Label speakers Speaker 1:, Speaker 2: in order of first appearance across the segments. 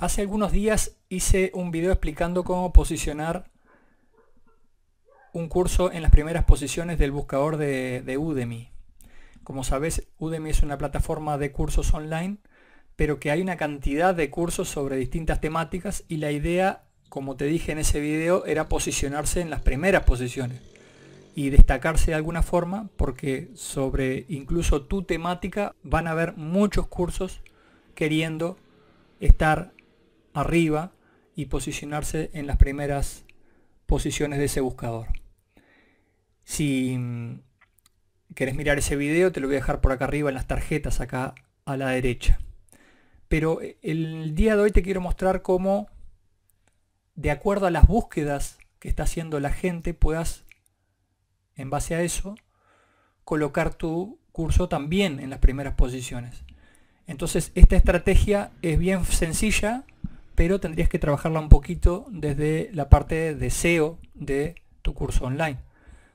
Speaker 1: Hace algunos días hice un video explicando cómo posicionar un curso en las primeras posiciones del buscador de, Udemy. Como sabes, Udemy es una plataforma de cursos online, pero que hay una cantidad de cursos sobre distintas temáticas y la idea, como te dije en ese video, era posicionarse en las primeras posiciones y destacarse de alguna forma porque sobre incluso tu temática van a haber muchos cursos queriendo estar arriba y posicionarse en las primeras posiciones de ese buscador. Si mm, querés mirar ese video, te lo voy a dejar por acá arriba en las tarjetas, acá a la derecha. Pero eh, el día de hoy te quiero mostrar cómo, de acuerdo a las búsquedas que está haciendo la gente, puedas, en base a eso, colocar tu curso también en las primeras posiciones. Entonces, esta estrategia es bien sencilla, pero tendrías que trabajarla un poquito desde la parte de SEO de tu curso online.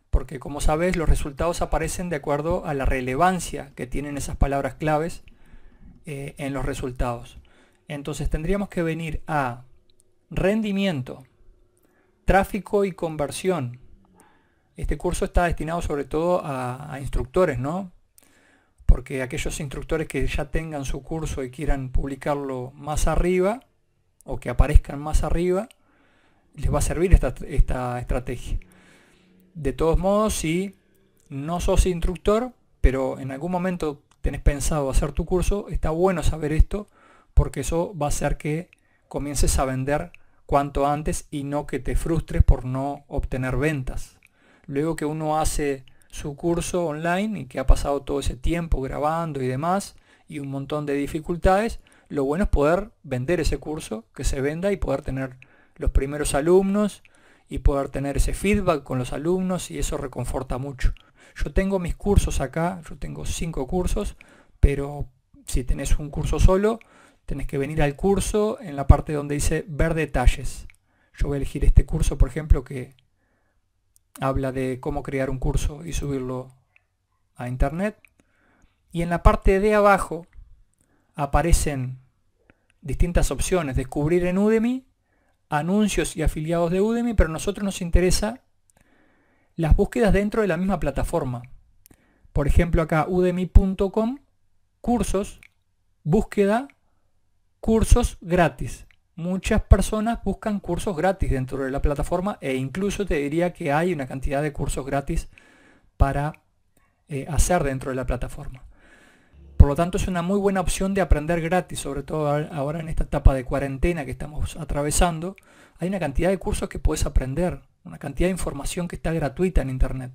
Speaker 1: Porque como sabes, los resultados aparecen de acuerdo a la relevancia que tienen esas palabras claves eh, en los resultados. Entonces tendríamos que venir a rendimiento, tráfico y conversión. Este curso está destinado sobre todo a, a, instructores, ¿no? Porque aquellos instructores que ya tengan su curso y quieran publicarlo más arriba, o que aparezcan más arriba, les va a servir esta, esta estrategia. De todos modos, si no sos instructor, pero en algún momento tenés pensado hacer tu curso, está bueno saber esto porque eso va a hacer que comiences a vender cuanto antes y no que te frustres por no obtener ventas. Luego que uno hace su curso online y que ha pasado todo ese tiempo grabando y demás y un montón de dificultades, lo bueno es poder vender ese curso, que se venda y poder tener los primeros alumnos y poder tener ese feedback con los alumnos y eso reconforta mucho. Yo tengo mis cursos acá, yo tengo cinco cursos, pero si tenés un curso solo, tenés que venir al curso en la parte donde dice ver detalles. Yo voy a elegir este curso, por ejemplo, que habla de cómo crear un curso y subirlo a internet. Y en la parte de abajo aparecen distintas opciones. Descubrir en Udemy, anuncios y afiliados de Udemy, pero a nosotros nos interesa las búsquedas dentro de la misma plataforma. Por ejemplo, acá udemy.com, cursos, búsqueda, cursos gratis. Muchas personas buscan cursos gratis dentro de la plataforma e incluso te diría que hay una cantidad de cursos gratis para eh, hacer dentro de la plataforma. Por lo tanto, es una muy buena opción de aprender gratis, sobre todo ahora en esta etapa de cuarentena que estamos atravesando. Hay una cantidad de cursos que puedes aprender, una cantidad de información que está gratuita en Internet.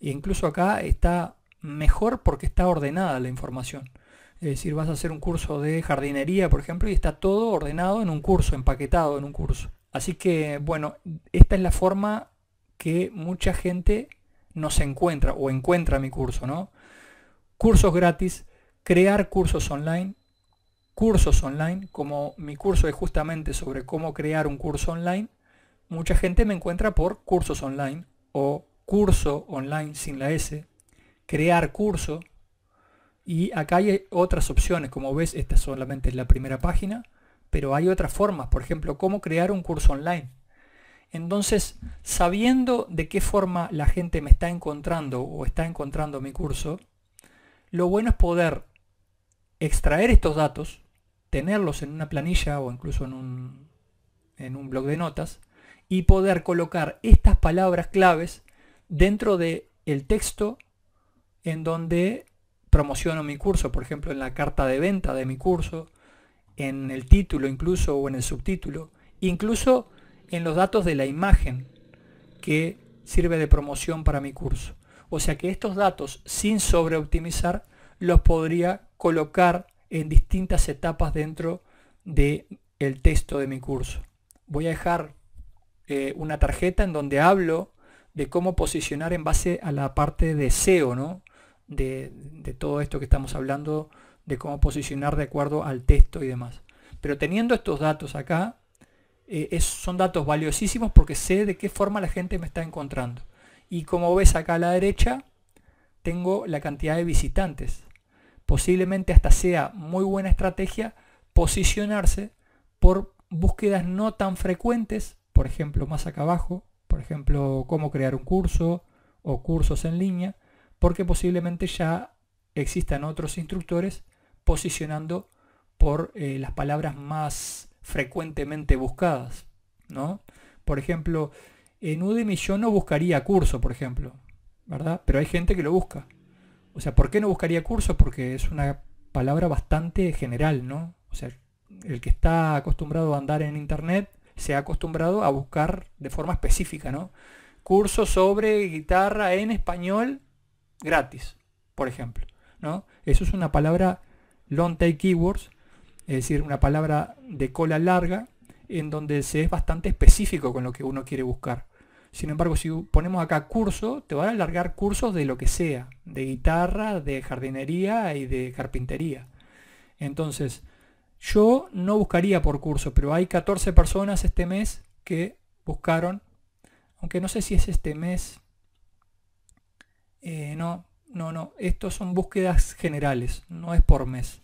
Speaker 1: E incluso acá está mejor porque está ordenada la información. Es decir, vas a hacer un curso de jardinería, por ejemplo, y está todo ordenado en un curso, empaquetado en un curso. Así que, bueno, esta es la forma que mucha gente nos encuentra o encuentra mi curso, ¿no? Cursos gratis crear cursos online, cursos online, como mi curso es justamente sobre cómo crear un curso online, mucha gente me encuentra por cursos online o curso online sin la S, crear curso. Y acá hay otras opciones, como ves, esta solamente es la primera página, pero hay otras formas, por ejemplo, cómo crear un curso online. Entonces, sabiendo de qué forma la gente me está encontrando o está encontrando mi curso, lo bueno es poder extraer estos datos, tenerlos en una planilla o incluso en un, en un blog de notas y poder colocar estas palabras claves dentro del el texto en donde promociono mi curso, por ejemplo, en la carta de venta de mi curso, en el título incluso o en el subtítulo, incluso en los datos de la imagen que sirve de promoción para mi curso. O sea que estos datos, sin sobreoptimizar, los podría colocar en distintas etapas dentro del el texto de mi curso. Voy a dejar eh, una tarjeta en donde hablo de cómo posicionar en base a la parte de SEO, ¿no? De, todo esto que estamos hablando, de cómo posicionar de acuerdo al texto y demás. Pero teniendo estos datos acá, eh, son datos valiosísimos porque sé de qué forma la gente me está encontrando. Y como ves acá a la derecha, tengo la cantidad de visitantes posiblemente hasta sea muy buena estrategia posicionarse por búsquedas no tan frecuentes, por ejemplo, más acá abajo, por ejemplo, cómo crear un curso o cursos en línea, porque posiblemente ya existan otros instructores posicionando por eh, las palabras más frecuentemente buscadas, ¿no? Por ejemplo, en Udemy yo no buscaría curso, por ejemplo, ¿verdad? Pero hay gente que lo busca. O sea, ¿por qué no buscaría cursos? Porque es una palabra bastante general, ¿no? O sea, el que está acostumbrado a andar en internet se ha acostumbrado a buscar de forma específica, ¿no? Cursos sobre guitarra en español gratis, por ejemplo, ¿no? Eso es una palabra long tail keywords, es decir, una palabra de cola larga en donde se es bastante específico con lo que uno quiere buscar. Sin embargo, si ponemos acá curso, te van a alargar cursos de lo que sea, de guitarra, de jardinería y de carpintería. Entonces, yo no buscaría por curso, pero hay 14 personas este mes que buscaron, aunque no sé si es este mes, eh, no, no, no, estos son búsquedas generales, no es por mes.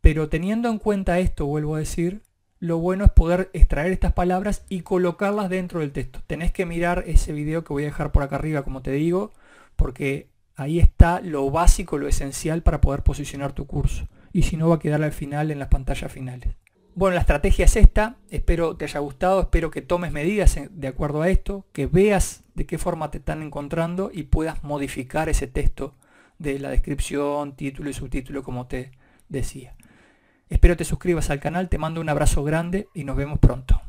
Speaker 1: Pero teniendo en cuenta esto, vuelvo a decir, lo bueno es poder extraer estas palabras y colocarlas dentro del texto. Tenés que mirar ese video que voy a dejar por acá arriba, como te digo, porque ahí está lo básico, lo esencial para poder posicionar tu curso. Y si no, va a quedar al final en las pantallas finales. Bueno, la estrategia es esta. Espero te haya gustado, espero que tomes medidas de acuerdo a esto, que veas de qué forma te están encontrando y puedas modificar ese texto de la descripción, título y subtítulo, como te decía. Espero te suscribas al canal, te mando un abrazo grande y nos vemos pronto.